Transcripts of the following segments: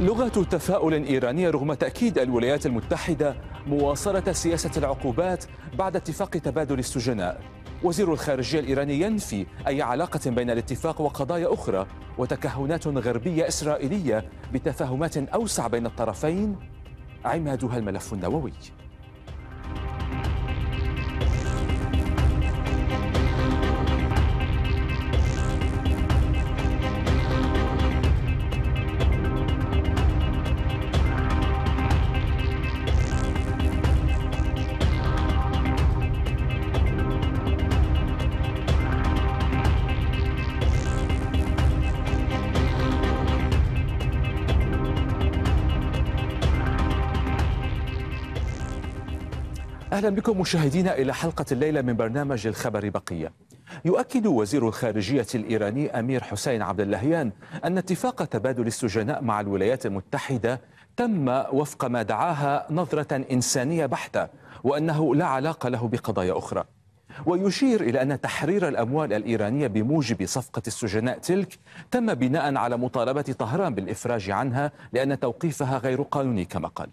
لغة تفاؤل إيرانية رغم تأكيد الولايات المتحدة مواصلة سياسة العقوبات بعد اتفاق تبادل السجناء وزير الخارجية الإيراني ينفي أي علاقة بين الاتفاق وقضايا أخرى وتكهنات غربية إسرائيلية بتفاهمات أوسع بين الطرفين عمادها الملف النووي أهلا بكم مشاهدينا إلى حلقة الليلة من برنامج الخبر بقية يؤكد وزير الخارجية الإيراني أمير حسين عبد اللهيان أن اتفاق تبادل السجناء مع الولايات المتحدة تم وفق ما دعاها نظرة إنسانية بحتة وأنه لا علاقة له بقضايا أخرى ويشير إلى أن تحرير الأموال الإيرانية بموجب صفقة السجناء تلك تم بناء على مطالبة طهران بالإفراج عنها لأن توقيفها غير قانوني كما قال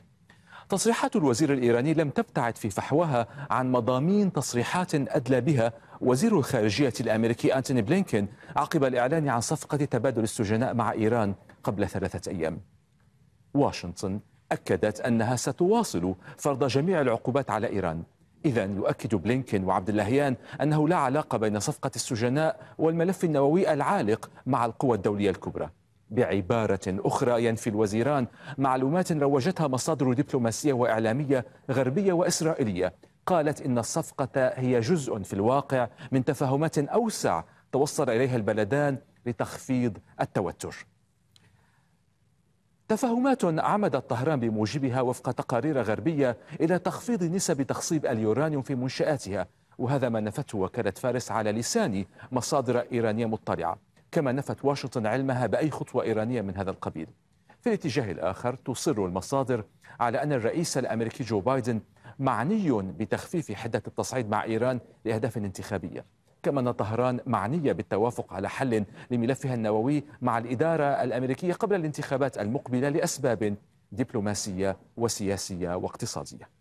تصريحات الوزير الإيراني لم تبتعد في فحوها عن مضامين تصريحات أدلى بها وزير الخارجية الأمريكي أنتوني بلينكين عقب الإعلان عن صفقة تبادل السجناء مع إيران قبل ثلاثة أيام واشنطن أكدت أنها ستواصل فرض جميع العقوبات على إيران إذا يؤكد بلينكين وعبد اللهيان أنه لا علاقة بين صفقة السجناء والملف النووي العالق مع القوى الدولية الكبرى بعبارة أخرى ينفي الوزيران معلومات روجتها مصادر دبلوماسية وإعلامية غربية وإسرائيلية قالت إن الصفقة هي جزء في الواقع من تفاهمات أوسع توصل إليها البلدان لتخفيض التوتر تفاهمات عمدت طهران بموجبها وفق تقارير غربية إلى تخفيض نسب تخصيب اليورانيوم في منشآتها وهذا ما نفته وكالة فارس على لسان مصادر إيرانية مطلعة كما نفت واشنطن علمها بأي خطوة إيرانية من هذا القبيل في الاتجاه الآخر تصر المصادر على أن الرئيس الأمريكي جو بايدن معني بتخفيف حدة التصعيد مع إيران لأهداف انتخابية كما أن طهران معنية بالتوافق على حل لملفها النووي مع الإدارة الأمريكية قبل الانتخابات المقبلة لأسباب دبلوماسية وسياسية واقتصادية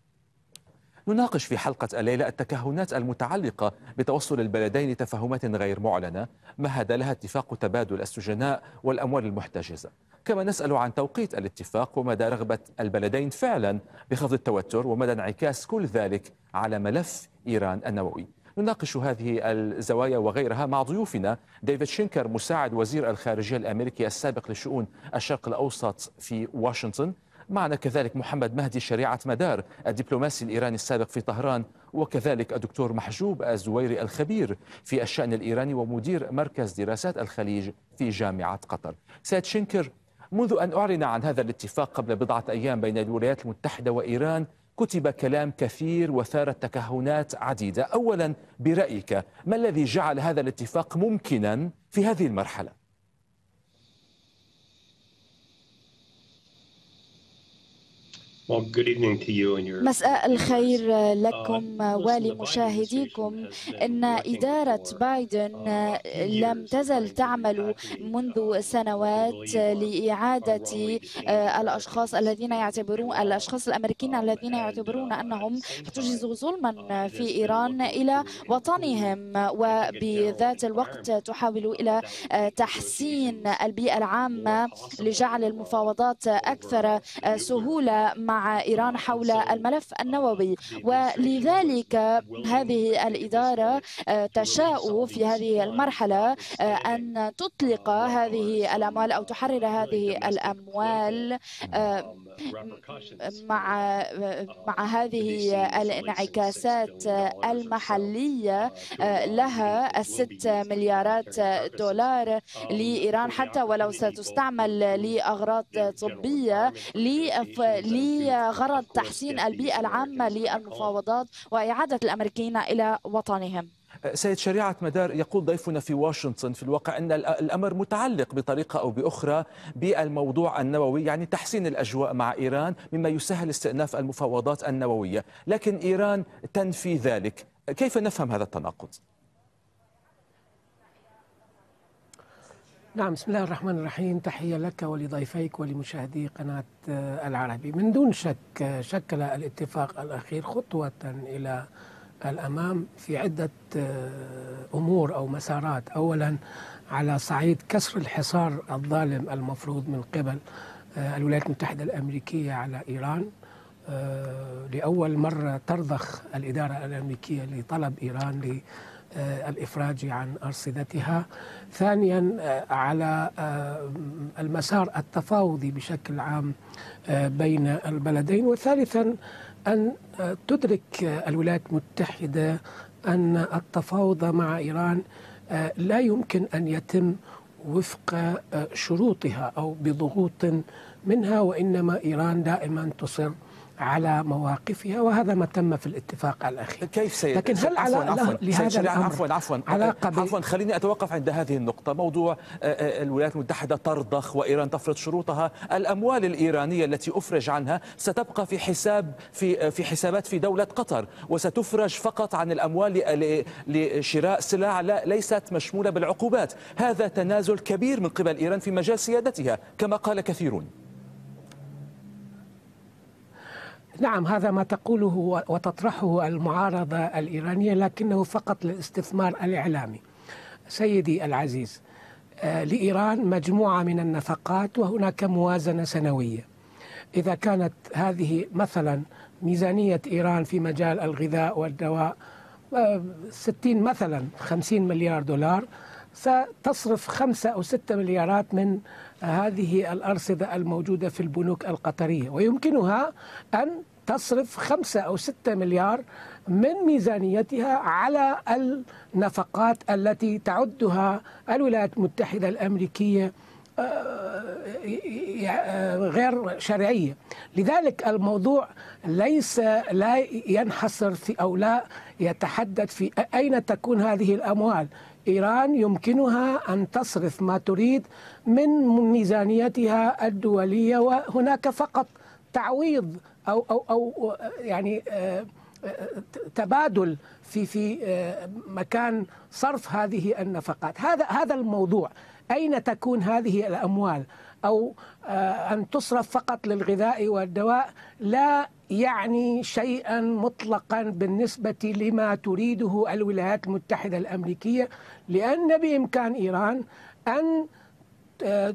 نناقش في حلقة الليلة التكهنات المتعلقة بتوصل البلدين لتفاهمات غير معلنة مهد لها اتفاق تبادل السجناء والأموال المحتجزة كما نسأل عن توقيت الاتفاق ومدى رغبة البلدين فعلا بخفض التوتر ومدى انعكاس كل ذلك على ملف إيران النووي نناقش هذه الزوايا وغيرها مع ضيوفنا ديفيد شينكر مساعد وزير الخارجية الأمريكي السابق لشؤون الشرق الأوسط في واشنطن معنا كذلك محمد مهدي شريعة مدار الدبلوماسي الإيراني السابق في طهران وكذلك الدكتور محجوب الزويري الخبير في الشأن الإيراني ومدير مركز دراسات الخليج في جامعة قطر سيد شنكر منذ أن أعلن عن هذا الاتفاق قبل بضعة أيام بين الولايات المتحدة وإيران كتب كلام كثير وثارت تكهنات عديدة أولا برأيك ما الذي جعل هذا الاتفاق ممكنا في هذه المرحلة؟ مساء الخير uh, لكم ولمشاهديكم uh, ان اداره بايدن uh, لم تزل تعمل منذ سنوات لاعاده الاشخاص الذين يعتبرون الاشخاص الامريكيين الذين يعتبرون انهم احتجزوا ظلما في ايران الى وطنهم وبذات الوقت تحاول الى آه، تحسين البيئه العامه لجعل المفاوضات اكثر آه، سهوله مع مع إيران حول الملف النووي ولذلك هذه الإدارة آه، تشاء في هذه المرحلة آه، أن تطلق هذه الأموال أو تحرر هذه الأموال آه، مع مع هذه الانعكاسات المحلية لها الست مليارات دولار لإيران حتى ولو ستستعمل لأغراض طبية لي بغرض تحسين البيئة العامة للمفاوضات وإعادة الأمريكيين إلى وطنهم أه، سيد شريعة مدار يقول ضيفنا في واشنطن في الواقع أن الأمر متعلق بطريقة أو بأخرى بالموضوع النووي يعني تحسين الأجواء مع إيران مما يسهل استئناف المفاوضات النووية لكن إيران تنفي ذلك كيف نفهم هذا التناقض؟ نعم بسم الله الرحمن الرحيم تحية لك ولضيفيك ولمشاهدي قناة آه، العربي من دون شك آه، شكل الاتفاق الأخير خطوة إلى الأمام في عدة آه، أمور أو مسارات أولا على صعيد كسر الحصار الظالم المفروض من قبل الولايات المتحدة الأمريكية على إيران لأول مرة ترضخ الإدارة الأمريكية لطلب إيران آه، الإفراج عن أرصدتها ثانيا آه، على آه، المسار التفاوضي بشكل عام بين البلدين وثالثا أن تدرك الولايات المتحدة أن التفاوض مع إيران لا يمكن أن يتم وفق شروطها أو بضغوط منها وإنما إيران دائما تصر على مواقفها وهذا ما تم في الاتفاق الأخير كيف سيد لكن هل على لهذا عفوا عفوا عفوا خليني أتوقف عند هذه النقطة موضوع آه، آه، الولايات المتحدة ترضخ وإيران تفرض شروطها الأموال الإيرانية التي أفرج عنها ستبقى في حساب في آه، في حسابات في دولة قطر وستفرج فقط عن الأموال لشراء سلع ليست مشمولة بالعقوبات هذا تنازل كبير من قبل إيران في مجال سيادتها كما قال كثيرون نعم هذا ما تقوله وتطرحه المعارضة الإيرانية لكنه فقط للاستثمار الإعلامي سيدي العزيز آه، لإيران مجموعة من النفقات وهناك موازنة سنوية إذا كانت هذه مثلا ميزانية إيران في مجال الغذاء والدواء 60 آه، مثلا 50 مليار دولار ستصرف خمسة أو ستة مليارات من هذه الأرصدة الموجودة في البنوك القطرية ويمكنها أن تصرف خمسة أو ستة مليار من ميزانيتها على النفقات التي تعدها الولايات المتحدة الأمريكية آه، آه، آه، غير شرعية لذلك الموضوع ليس لا ينحصر في أو لا يتحدث في أين تكون هذه الأموال إيران يمكنها أن تصرف ما تريد من ميزانيتها الدولية وهناك فقط تعويض او او او يعني آه، آه، تبادل في في آه، مكان صرف هذه النفقات هذا هذا الموضوع اين تكون هذه الاموال او ان تصرف فقط للغذاء والدواء لا يعني شيئا مطلقا بالنسبه لما تريده الولايات المتحده الامريكيه لان بامكان ايران ان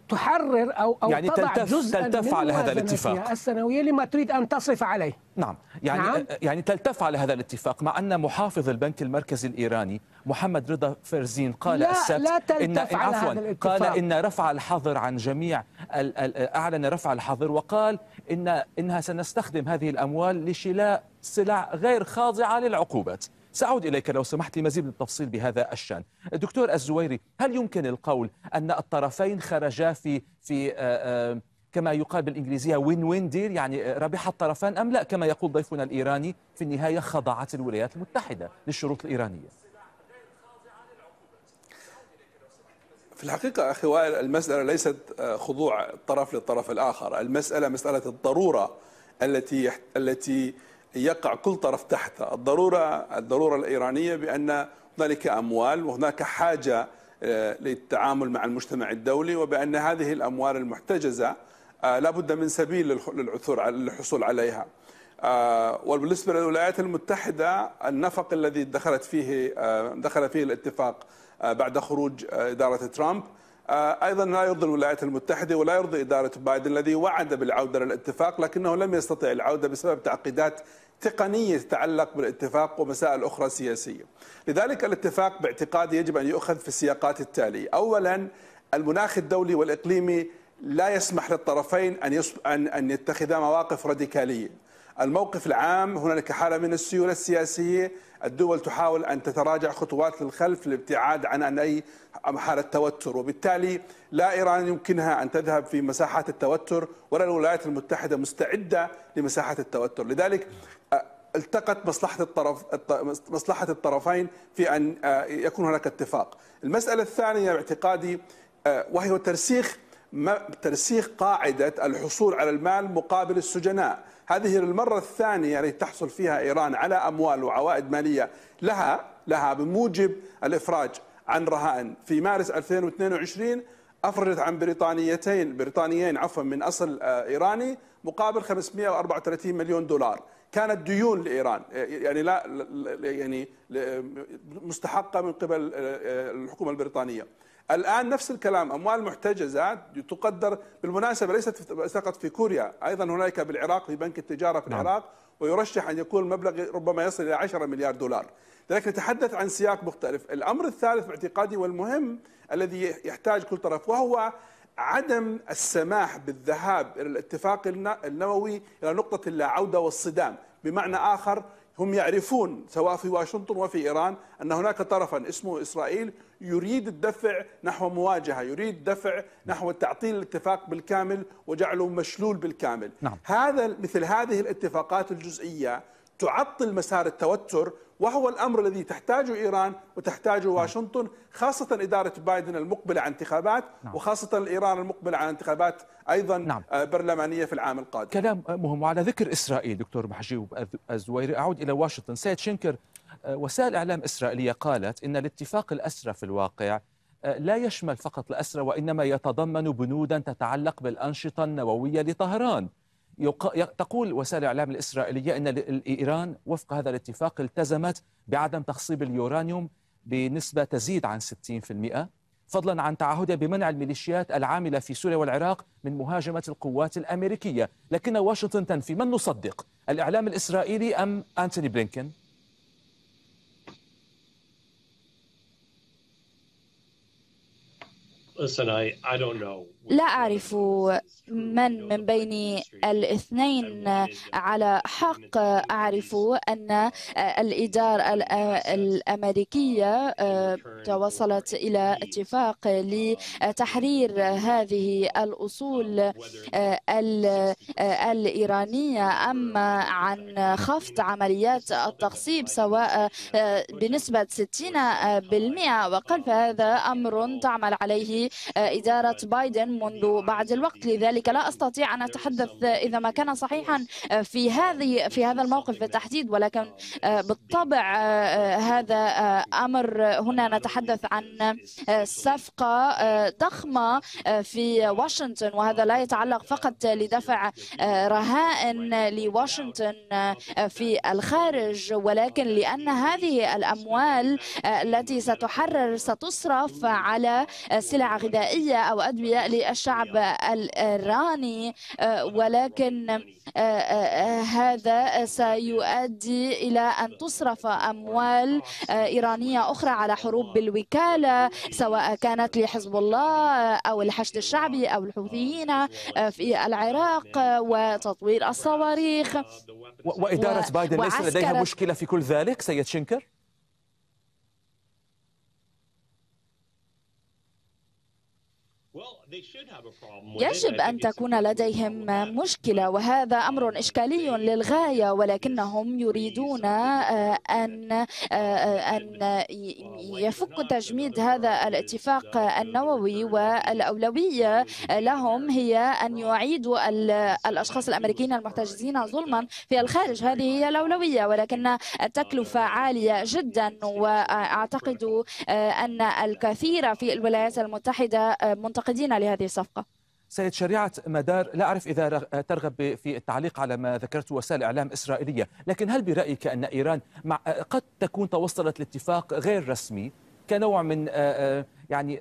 تحرر او او يعني تضع تلتف جزءا تلتف على هذا الاتفاق السنويه لما تريد ان تصرف عليه نعم يعني نعم؟ يعني تلتف على هذا الاتفاق مع ان محافظ البنك المركزي الايراني محمد رضا فرزين قال لا السبت لا تلتف إن على عفوا هذا الاتفاق. قال ان رفع الحظر عن جميع اعلن رفع الحظر وقال ان انها سنستخدم هذه الاموال لشراء سلع غير خاضعه للعقوبات سأعود إليك لو سمحت لمزيد من التفصيل بهذا الشأن الدكتور الزويري هل يمكن القول أن الطرفين خرجا في في آه، آه، كما يقال بالإنجليزية وين وين دير يعني ربح الطرفان أم لا كما يقول ضيفنا الإيراني في النهاية خضعت الولايات المتحدة للشروط الإيرانية في الحقيقة أخي وائل المسألة ليست آه، خضوع الطرف للطرف الآخر المسألة مسألة الضرورة التي التي يقع كل طرف تحت الضرورة الضرورة الإيرانية بأن هنالك أموال وهناك حاجة آه، للتعامل مع المجتمع الدولي وبأن هذه الأموال المحتجزة آه، لابد من سبيل للعثور على للحصول عليها آه، وبالنسبة للولايات المتحدة النفق الذي دخلت فيه دخل فيه الاتفاق بعد خروج إدارة ترامب آه، ايضا لا يرضي الولايات المتحده ولا يرضي اداره بايدن الذي وعد بالعوده للاتفاق لكنه لم يستطع العوده بسبب تعقيدات تقنيه تتعلق بالاتفاق ومسائل اخرى سياسيه. لذلك الاتفاق باعتقادي يجب ان يؤخذ في السياقات التاليه، اولا المناخ الدولي والاقليمي لا يسمح للطرفين ان ان ان يتخذا مواقف راديكاليه. الموقف العام هنالك حالة من السيولة السياسية الدول تحاول أن تتراجع خطوات للخلف للابتعاد عن أي حالة توتر وبالتالي لا إيران يمكنها أن تذهب في مساحات التوتر ولا الولايات المتحدة مستعدة لمساحات التوتر لذلك التقت مصلحة الطرف مصلحة الطرفين في أن يكون هناك اتفاق المسألة الثانية باعتقادي وهي ترسيخ ترسيخ قاعدة الحصول على المال مقابل السجناء هذه المرة الثانية التي يعني تحصل فيها إيران على أموال وعوائد مالية لها لها بموجب الإفراج عن رهائن في مارس 2022 أفرجت عن بريطانيتين بريطانيين عفوا من أصل آه، إيراني مقابل 534 مليون دولار كانت ديون لايران آه، يعني لا يعني مستحقه من قبل آه، الحكومه البريطانيه الآن نفس الكلام أموال محتجزة تقدر بالمناسبة ليست فقط في كوريا أيضا هناك بالعراق في بنك التجارة في نعم. العراق ويرشح أن يكون المبلغ ربما يصل إلى 10 مليار دولار لذلك نتحدث عن سياق مختلف الأمر الثالث باعتقادي والمهم الذي يحتاج كل طرف وهو عدم السماح بالذهاب إلى الاتفاق النووي إلى نقطة اللا عودة والصدام بمعنى آخر هم يعرفون سواء في واشنطن وفي ايران ان هناك طرفا اسمه اسرائيل يريد الدفع نحو مواجهه، يريد الدفع نحو تعطيل الاتفاق بالكامل وجعله مشلول بالكامل. نعم. هذا مثل هذه الاتفاقات الجزئيه تعطل مسار التوتر وهو الامر الذي تحتاجه ايران وتحتاجه نعم. واشنطن خاصه اداره بايدن المقبله على انتخابات نعم. وخاصه ايران المقبله على انتخابات ايضا نعم. آه، برلمانيه في العام القادم. كلام مهم وعلى ذكر اسرائيل دكتور محجوب الزويري اعود الى واشنطن سيد شنكر آه، وسائل اعلام اسرائيليه قالت ان الاتفاق الاسرى في الواقع آه، لا يشمل فقط الاسرى وانما يتضمن بنودا تتعلق بالانشطه النوويه لطهران. تقول وسائل الإعلام الإسرائيلية أن إيران وفق هذا الاتفاق التزمت بعدم تخصيب اليورانيوم بنسبة تزيد عن 60% فضلا عن تعهدها بمنع الميليشيات العاملة في سوريا والعراق من مهاجمة القوات الأمريكية لكن واشنطن تنفي من نصدق الإعلام الإسرائيلي أم أنتوني بلينكين؟ Listen, I, I don't know. لا أعرف من من بين الاثنين على حق أعرف أن الإدارة الأمريكية آه، توصلت إلى اتفاق لتحرير هذه الأصول آه، آه، الإيرانية أما عن خفض عمليات التخصيب سواء بنسبة 60% وقال فهذا أمر تعمل عليه إدارة بايدن منذ بعض الوقت لذلك لا أستطيع أن أتحدث إذا ما كان صحيحا في هذه في هذا الموقف بالتحديد ولكن آه، بالطبع آه، آه، هذا أمر هنا نتحدث عن صفقة ضخمة في واشنطن وهذا لا يتعلق فقط لدفع رهائن لواشنطن في الخارج ولكن لأن هذه الأموال التي ستحرر ستصرف على سلع غذائية أو أدوية الشعب الإيراني آه، ولكن آه، آه، هذا سيؤدي إلى أن تصرف أموال إيرانية أخرى على حروب بالوكالة سواء كانت لحزب الله أو الحشد الشعبي أو الحوثيين في العراق وتطوير الصواريخ وإدارة بايدن ليس لديها مشكلة في كل ذلك سيد شنكر؟ يجب أن تكون لديهم مشكلة وهذا أمر إشكالي للغاية ولكنهم يريدون آه، أن آه، آه، أن يفك تجميد هذا الاتفاق النووي والأولوية لهم هي أن يعيدوا الأشخاص الأمريكيين المحتجزين ظلما في الخارج هذه هي الأولوية ولكن التكلفة عالية جدا وأعتقد أن الكثير في الولايات المتحدة منتقدين لهذه الصفقة سيد شريعة مدار لا أعرف إذا ترغب في التعليق على ما ذكرته وسائل إعلام إسرائيلية لكن هل برأيك أن إيران مع قد تكون توصلت لاتفاق غير رسمي كنوع من يعني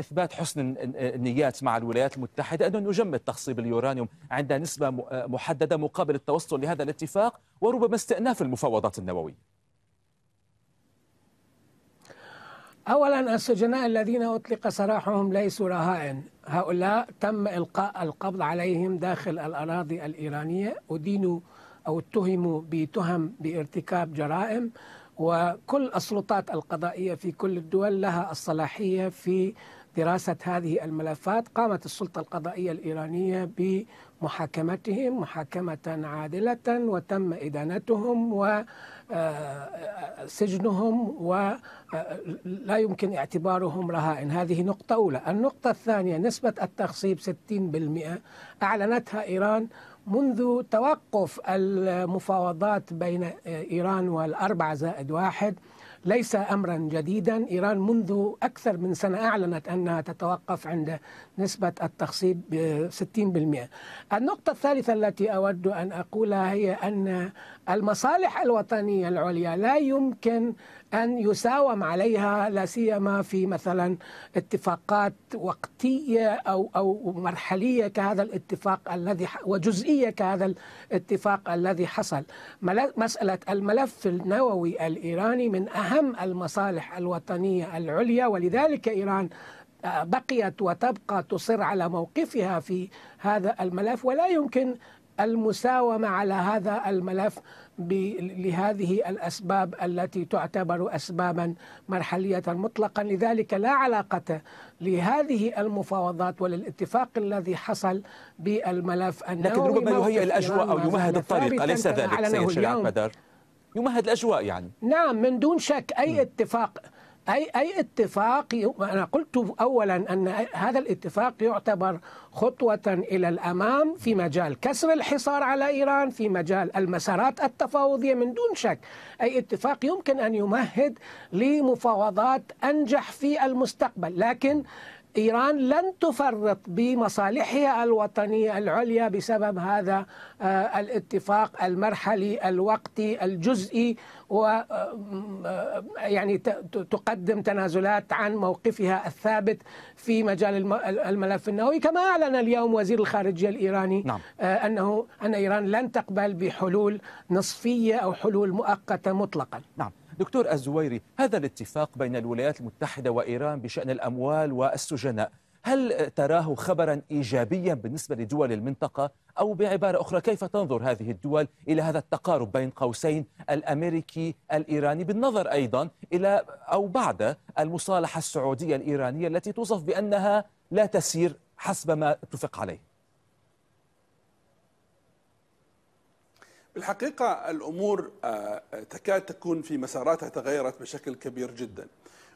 اثبات حسن النيات مع الولايات المتحده انه نجمد تخصيب اليورانيوم عند نسبه محدده مقابل التوصل لهذا الاتفاق وربما استئناف المفاوضات النوويه. أولا السجناء الذين أطلق سراحهم ليسوا رهائن هؤلاء تم إلقاء القبض عليهم داخل الأراضي الإيرانية أدينوا أو اتهموا بتهم بارتكاب جرائم وكل السلطات القضائية في كل الدول لها الصلاحية في دراسة هذه الملفات قامت السلطة القضائية الإيرانية ب محاكمتهم محاكمة عادلة وتم إدانتهم وسجنهم آه، آه، ولا آه، يمكن اعتبارهم رهائن هذه نقطة أولى النقطة الثانية نسبة التخصيب 60% أعلنتها إيران منذ توقف المفاوضات بين إيران والأربعة زائد واحد ليس امرا جديدا ايران منذ اكثر من سنه اعلنت انها تتوقف عند نسبه التخصيب ب 60% النقطه الثالثه التي اود ان اقولها هي ان المصالح الوطنية العليا لا يمكن أن يساوم عليها لا سيما في مثلا اتفاقات وقتية أو أو مرحلية كهذا الاتفاق الذي وجزئية كهذا الاتفاق الذي حصل مسألة الملف النووي الإيراني من أهم المصالح الوطنية العليا ولذلك إيران آه، بقيت وتبقى تصر على موقفها في هذا الملف ولا يمكن المساومة على هذا الملف لهذه الأسباب التي تعتبر أسبابا مرحلية مطلقا لذلك لا علاقة لهذه المفاوضات وللاتفاق الذي حصل بالملف النووي لكن ربما يهيئ الأجواء أو يمهد الطريق أليس ذلك سيد شريعة مدار يمهد الأجواء يعني نعم من دون شك أي م. اتفاق أي أي اتفاق أنا قلت أولا أن هذا الاتفاق يعتبر خطوة إلى الأمام في مجال كسر الحصار على إيران في مجال المسارات التفاوضية من دون شك أي اتفاق يمكن أن يمهد لمفاوضات أنجح في المستقبل لكن إيران لن تفرط بمصالحها الوطنية العليا بسبب هذا آه، الاتفاق المرحلي الوقتي الجزئي و آه، آه، يعني تقدم تنازلات عن موقفها الثابت في مجال الملف النووي كما أعلن اليوم وزير الخارجية الإيراني نعم. أنه أن إيران لن تقبل بحلول نصفية أو حلول مؤقتة مطلقا نعم دكتور الزويري هذا الاتفاق بين الولايات المتحدة وإيران بشأن الأموال والسجناء هل تراه خبرا إيجابيا بالنسبة لدول المنطقة أو بعبارة أخرى كيف تنظر هذه الدول إلى هذا التقارب بين قوسين الأمريكي الإيراني بالنظر أيضا إلى أو بعد المصالحة السعودية الإيرانية التي توصف بأنها لا تسير حسب ما اتفق عليه بالحقيقة الأمور آه، آه، تكاد تكون في مساراتها تغيرت بشكل كبير جدا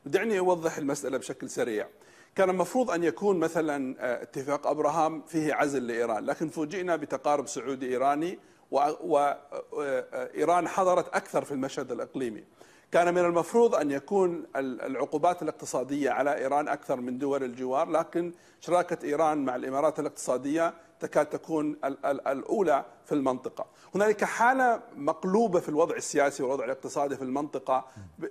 دعني أوضح المسألة بشكل سريع كان المفروض أن يكون مثلا آه، اتفاق أبراهام فيه عزل لإيران لكن فوجئنا بتقارب سعودي إيراني وإيران حضرت أكثر في المشهد الإقليمي كان من المفروض أن يكون العقوبات الاقتصادية على إيران أكثر من دول الجوار لكن شراكة إيران مع الإمارات الاقتصادية تكاد تكون الأولى في المنطقة هنالك حالة مقلوبة في الوضع السياسي والوضع الاقتصادي في المنطقة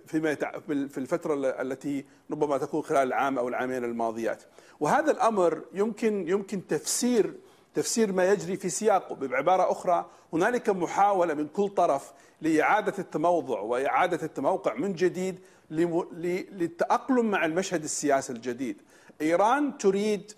فيما في الفترة التي ربما تكون خلال العام أو العامين الماضيات وهذا الأمر يمكن يمكن تفسير تفسير ما يجري في سياقه بعبارة أخرى هنالك محاولة من كل طرف لإعادة التموضع وإعادة التموقع من جديد للتأقلم مع المشهد السياسي الجديد إيران تريد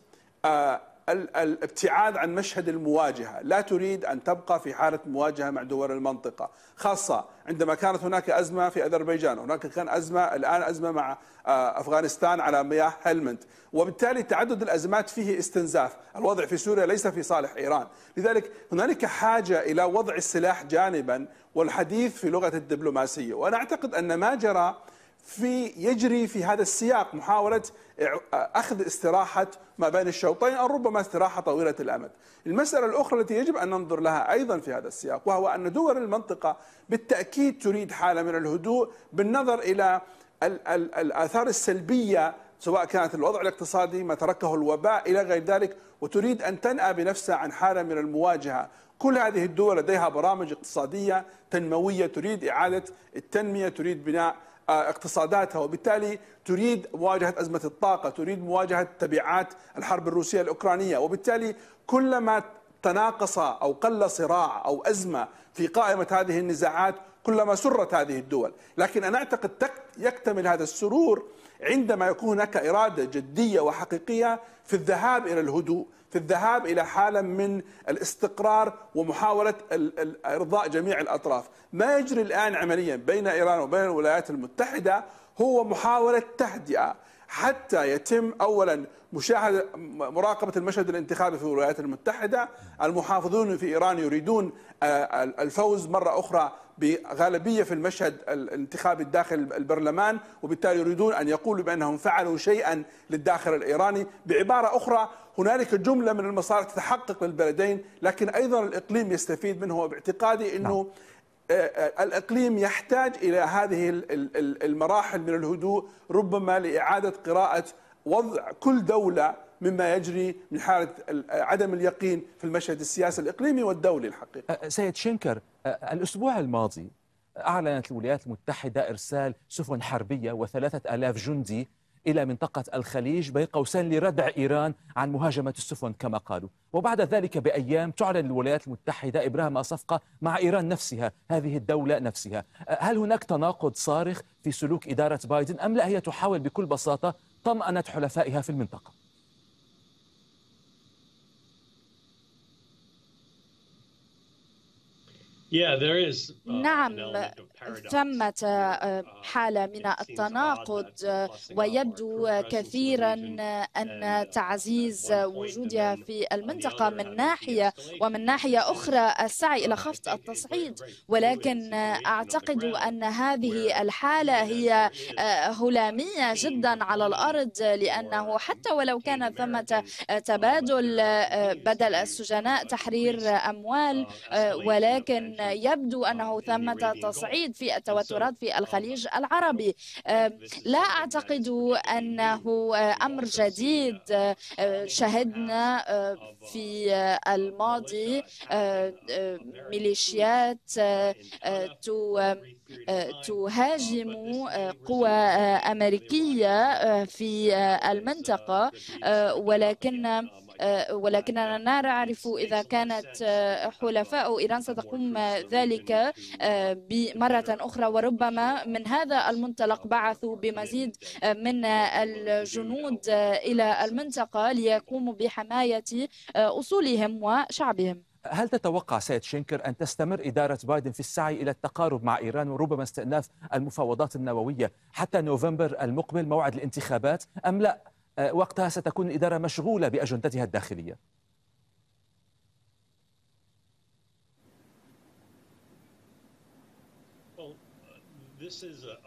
آه، الابتعاد عن مشهد المواجهة لا تريد أن تبقى في حالة مواجهة مع دول المنطقة خاصة عندما كانت هناك أزمة في أذربيجان هناك كان أزمة الآن أزمة مع آه، أفغانستان على مياه هلمنت، وبالتالي تعدد الأزمات فيه استنزاف الوضع في سوريا ليس في صالح إيران لذلك هنالك حاجة إلى وضع السلاح جانبا والحديث في لغة الدبلوماسية وأنا أعتقد أن ما جرى في يجري في هذا السياق محاولة أخذ استراحة ما بين الشوطين أو ربما استراحة طويلة الأمد المسألة الأخرى التي يجب أن ننظر لها أيضا في هذا السياق وهو أن دول المنطقة بالتأكيد تريد حالة من الهدوء بالنظر إلى الآثار السلبية سواء كانت الوضع الاقتصادي ما تركه الوباء إلى غير ذلك وتريد أن تنأى بنفسها عن حالة من المواجهة كل هذه الدول لديها برامج اقتصادية تنموية تريد إعادة التنمية تريد بناء آه، اقتصاداتها وبالتالي تريد مواجهة أزمة الطاقة تريد مواجهة تبعات الحرب الروسية الأوكرانية وبالتالي كلما تناقص أو قل صراع أو أزمة في قائمة هذه النزاعات كلما سرت هذه الدول لكن أنا أعتقد يكتمل هذا السرور عندما يكون هناك إرادة جدية وحقيقية في الذهاب إلى الهدوء في الذهاب الى حاله من الاستقرار ومحاوله ارضاء جميع الاطراف، ما يجري الان عمليا بين ايران وبين الولايات المتحده هو محاوله تهدئه حتى يتم اولا مشاهده مراقبه المشهد الانتخابي في الولايات المتحده، المحافظون في ايران يريدون آه، الفوز مره اخرى بغالبيه في المشهد الانتخابي الداخل البرلمان وبالتالي يريدون ان يقولوا بانهم فعلوا شيئا للداخل الايراني بعباره اخرى هنالك جمله من المصالح تتحقق للبلدين لكن ايضا الاقليم يستفيد منه وباعتقادي انه نعم. آه، آه، الاقليم يحتاج الى هذه المراحل من الهدوء ربما لاعاده قراءه وضع كل دوله مما يجري من حالة عدم اليقين في المشهد السياسي الإقليمي والدولي الحقيقة سيد شنكر الأسبوع الماضي أعلنت الولايات المتحدة إرسال سفن حربية وثلاثة ألاف جندي إلى منطقة الخليج بين قوسين لردع إيران عن مهاجمة السفن كما قالوا وبعد ذلك بأيام تعلن الولايات المتحدة إبرام صفقة مع إيران نفسها هذه الدولة نفسها هل هناك تناقض صارخ في سلوك إدارة بايدن أم لا هي تحاول بكل بساطة طمأنة حلفائها في المنطقة Uh, نعم ثمة آه، uh, حالة من التناقض آه، ويبدو كثيرا أن uh, تعزيز وجودها في المنطقة من ناحية ومن ناحية أخرى السعي إلى خفض التصعيد ولكن أعتقد أن هذه الحالة هي آه، هلامية جدا على الأرض لأنه حتى ولو كان ثمة تبادل بدل السجناء تحرير أموال ولكن آه، يبدو أنه آه، ثمة تصعيد في التوترات في آه، الخليج العربي لا أعتقد أنه أمر جديد شهدنا في الماضي ميليشيات تهاجم قوى أمريكية في المنطقة uh, ولكن آه، ولكننا لا نعرف إذا كانت آه، حلفاء إيران ستقوم آه، ذلك مرة أخرى وربما من هذا المنطلق بعثوا بمزيد من الجنود إلى المنطقة ليقوموا بحماية أصولهم وشعبهم هل تتوقع سيد شينكر أن تستمر إدارة بايدن في السعي إلى التقارب مع إيران وربما استئناف المفاوضات النووية حتى نوفمبر المقبل موعد الانتخابات أم لا آه، وقتها ستكون الإدارة مشغولة بأجندتها الداخلية This is a,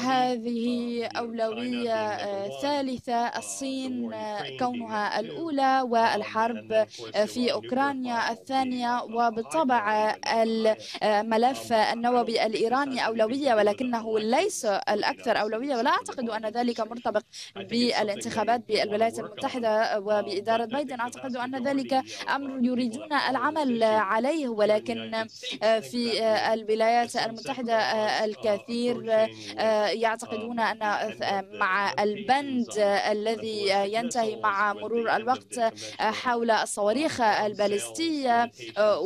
هذه um, أولوية uh, ثالثة uh, الصين كونها الأولى والحرب um, في أوكرانيا الثانية وبالطبع الملف uh, um, النووي الإيراني أولوية ولكنه ليس الأكثر أولوية ولا أعتقد أن ذلك مرتبط بالانتخابات بالولايات المتحدة وبإدارة بايدن أعتقد أن ذلك أمر يريدون العمل عليه ولكن في الولايات المتحدة الكثير آه، آه، يعتقدون أن مع البند الذي ينتهي مع مرور الوقت آه، حول الصواريخ البالستية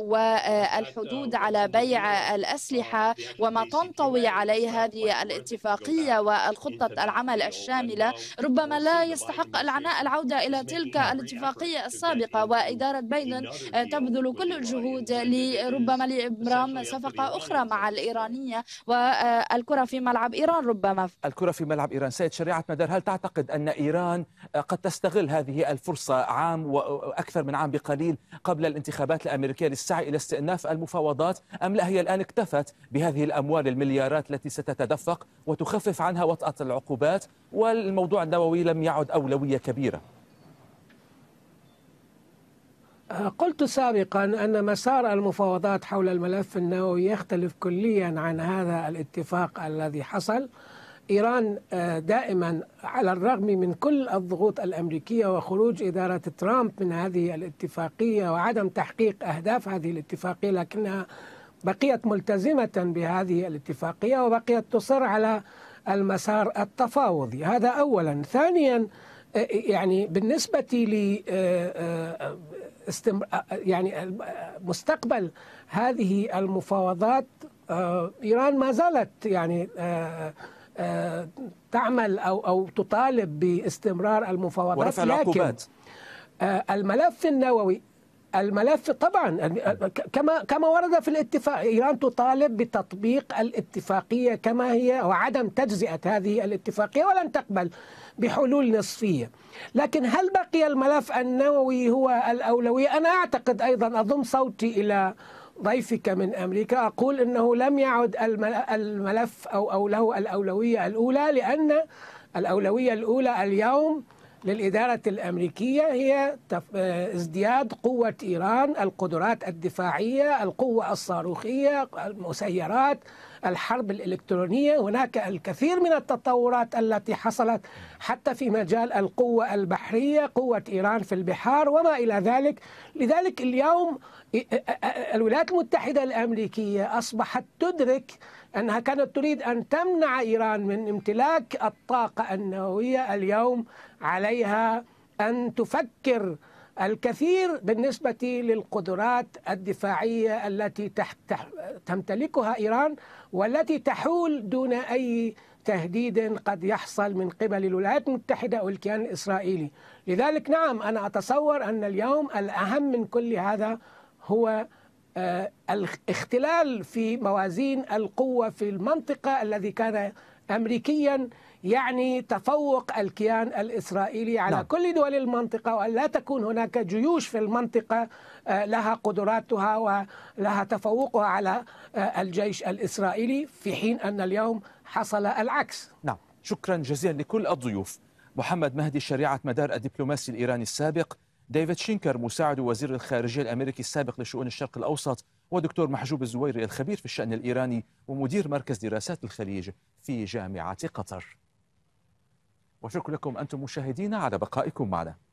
والحدود على بيع الأسلحة وما تنطوي عليه هذه الاتفاقية والخطة العمل الشاملة ربما لا يستحق العناء العودة إلى تلك الاتفاقية السابقة وإدارة بايدن تبذل كل الجهود لربما لإبرام صفقة أخرى مع الإيرانية والكرة في ملعب إيران ربما الكرة في ملعب إيران سيد شريعة مدار هل تعتقد أن إيران آه، قد تستغل هذه الفرصة عام وأكثر من عام بقليل قبل الانتخابات الأمريكية للسعي إلى استئناف المفاوضات أم لا هي الآن اكتفت بهذه الأموال المليارات التي ستتدفق وتخفف عنها وطأة العقوبات والموضوع النووي لم يعد أولوية كبيرة قلت سابقا أن مسار المفاوضات حول الملف النووي يختلف كليا عن هذا الاتفاق الذي حصل إيران آه، دائما على الرغم من كل الضغوط الأمريكية وخروج إدارة ترامب من هذه الاتفاقية وعدم تحقيق أهداف هذه الاتفاقية لكنها بقيت ملتزمة بهذه الاتفاقية وبقيت تصر على المسار التفاوضي هذا أولا ثانيا آه، يعني بالنسبة ل استم... آه، آه، يعني آه، مستقبل هذه المفاوضات ايران ما زالت يعني تعمل او او تطالب باستمرار المفاوضات ورفع العقوبات الملف النووي الملف طبعا كما كما ورد في الاتفاق ايران تطالب بتطبيق الاتفاقيه كما هي وعدم تجزئه هذه الاتفاقيه ولن تقبل بحلول نصفية لكن هل بقي الملف النووي هو الأولوية أنا أعتقد أيضا أضم صوتي إلى ضيفك من أمريكا أقول أنه لم يعد الملف أو, أو له الأولوية الأولى لأن الأولوية الأولى اليوم للإدارة الأمريكية هي آه، ازدياد قوة إيران القدرات الدفاعية القوة الصاروخية المسيرات الحرب الإلكترونية هناك الكثير من التطورات التي حصلت حتى في مجال القوة البحرية قوة إيران في البحار وما إلى ذلك لذلك اليوم الولايات المتحدة الأمريكية أصبحت تدرك أنها كانت تريد أن تمنع إيران من امتلاك الطاقة النووية اليوم عليها أن تفكر الكثير بالنسبة للقدرات الدفاعية التي تمتلكها إيران والتي تحول دون أي تهديد قد يحصل من قبل الولايات المتحدة أو الكيان الإسرائيلي لذلك نعم أنا أتصور أن اليوم الأهم من كل هذا هو آه، الاختلال في موازين القوة في المنطقة الذي كان أمريكيا يعني تفوق الكيان الإسرائيلي على نعم. كل دول المنطقة وأن لا تكون هناك جيوش في المنطقة آه، لها قدراتها ولها تفوقها على آه، الجيش الإسرائيلي في حين أن اليوم حصل العكس نعم شكرا جزيلا لكل الضيوف محمد مهدي شريعة مدار الدبلوماسي الإيراني السابق ديفيد شينكر مساعد وزير الخارجية الأمريكي السابق لشؤون الشرق الأوسط ودكتور محجوب الزويري الخبير في الشأن الإيراني ومدير مركز دراسات الخليج في جامعة قطر وشكر لكم أنتم مشاهدينا على بقائكم معنا